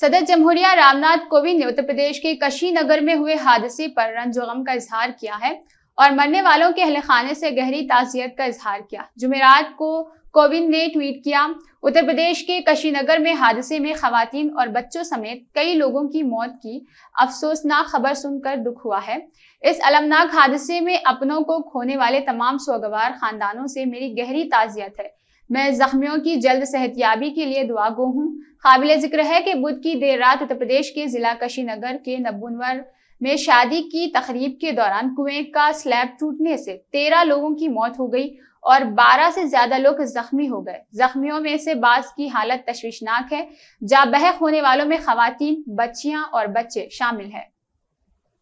सदर जमहूरिया रामनाथ कोविंद ने उत्तर प्रदेश के कशी नगर में हुए हादसे पर रंज गम का इजहार किया है और मरने वालों के अहल से गहरी ताजियत का इजहार किया जुमेरात को कोविंद ने ट्वीट किया उत्तर प्रदेश के कशीनगर में हादसे में खातन और बच्चों समेत कई लोगों की मौत की अफसोसनाक खबर सुनकर दुख हुआ है इस अलमनाक हादसे में अपनों को खोने वाले तमाम सोगवार खानदानों से मेरी गहरी ताजियत है मैं जख्मियों की जल्द सेहतियाबी के लिए दुआ गो हूँ काबिल जिक्र है कि बुध की देर रात उत्तर प्रदेश के जिला कशीनगर के नबुनवर में शादी की तकरीब के दौरान कुएं का स्लैब टूटने से तेरह लोगों की मौत हो गई और बारह से ज्यादा लोग जख्मी हो गए जख्मियों में से बास की हालत तश्वीशनाक है जा बहक होने वालों में खातन बच्चियां और बच्चे शामिल हैं